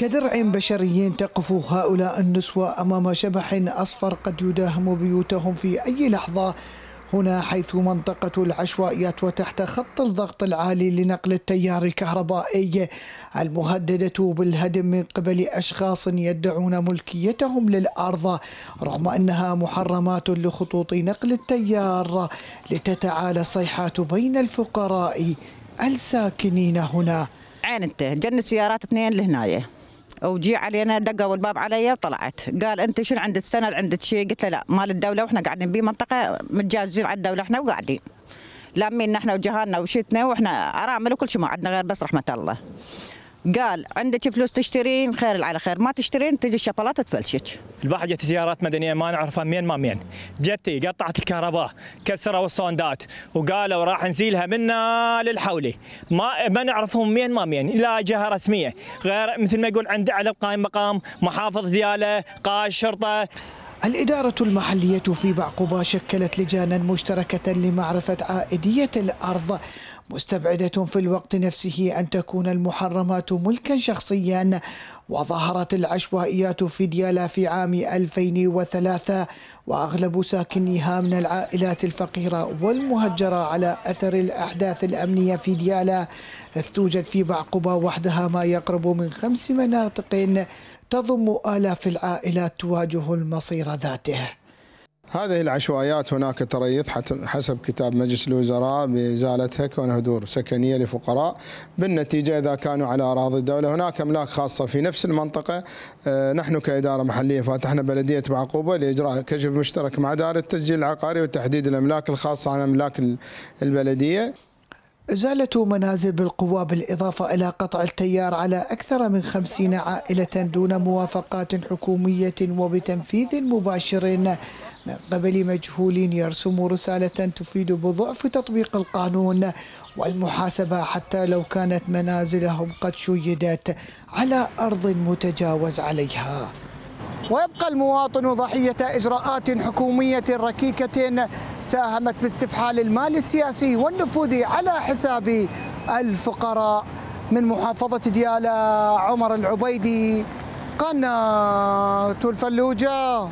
كدرع بشري تقف هؤلاء النسوة أمام شبح أصفر قد يداهم بيوتهم في أي لحظة هنا حيث منطقة العشوائيات وتحت خط الضغط العالي لنقل التيار الكهربائي المهددة بالهدم من قبل أشخاص يدعون ملكيتهم للأرض رغم أنها محرمات لخطوط نقل التيار لتتعالى الصيحات بين الفقراء الساكنين هنا عين انت جن السيارات اثنين لهنايا وجي علينا دقوا الباب علي وطلعت قال انت شنو عندك سند عندك شيء قلت له لا مال الدوله واحنا قاعدين بمنطقه متجازين على الدوله احنا وقاعدين لامين نحن وجهالنا وشتنا واحنا ارامل وكل شيء ما عندنا غير بس رحمه الله قال عندك فلوس تشترين خير على خير ما تشترين تجي الشبلات تبلشك البحر جت سيارات مدنيه ما نعرفها مين ما مين جتي قطعت الكهرباء كسروا الصوندات وقالوا راح نزيلها منا للحولي ما ما نعرفهم مين ما مين لا جهه رسميه غير مثل ما يقول عند على قائم مقام محافظ دياله قائد شرطه الإدارة المحلية في بعقوبة شكلت لجانا مشتركة لمعرفة عائدية الأرض مستبعدة في الوقت نفسه أن تكون المحرمات ملكا شخصيا وظهرت العشوائيات في ديالا في عام 2003 وأغلب ساكنيها من العائلات الفقيرة والمهجرة على أثر الأحداث الأمنية في ديالا إذ توجد في بعقبة وحدها ما يقرب من خمس مناطق تضم آلاف العائلات تواجه المصير ذاته هذه العشوائيات هناك تريث حسب كتاب مجلس الوزراء بإزالتها كونها دور سكنية لفقراء بالنتيجة إذا كانوا على أراضي الدولة هناك أملاك خاصة في نفس المنطقة آه، نحن كإدارة محلية فاتحنا بلدية معقوبه لإجراء كشف مشترك مع دار التسجيل العقاري وتحديد الأملاك الخاصة عن أملاك البلدية إزالة منازل بالقوة بالإضافة إلى قطع التيار على أكثر من خمسين عائلة دون موافقات حكومية وبتنفيذ مباشر من قبل مجهول يرسم رسالة تفيد بضعف تطبيق القانون والمحاسبة حتى لو كانت منازلهم قد شيدت على أرض متجاوز عليها ويبقى المواطن ضحية إجراءات حكومية ركيكة ساهمت باستفحال المال السياسي والنفوذ على حساب الفقراء من محافظة ديالى عمر العبيدي قناة الفلوجة